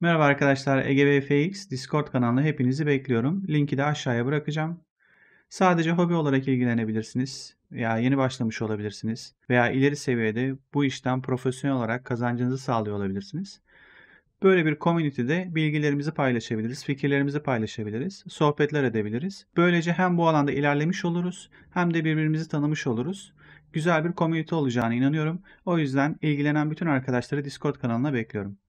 Merhaba arkadaşlar EGBFX Discord kanalına hepinizi bekliyorum. Linki de aşağıya bırakacağım. Sadece hobi olarak ilgilenebilirsiniz veya yeni başlamış olabilirsiniz veya ileri seviyede bu işten profesyonel olarak kazancınızı sağlıyor olabilirsiniz. Böyle bir community'de bilgilerimizi paylaşabiliriz, fikirlerimizi paylaşabiliriz, sohbetler edebiliriz. Böylece hem bu alanda ilerlemiş oluruz hem de birbirimizi tanımış oluruz. Güzel bir community olacağına inanıyorum. O yüzden ilgilenen bütün arkadaşları Discord kanalına bekliyorum.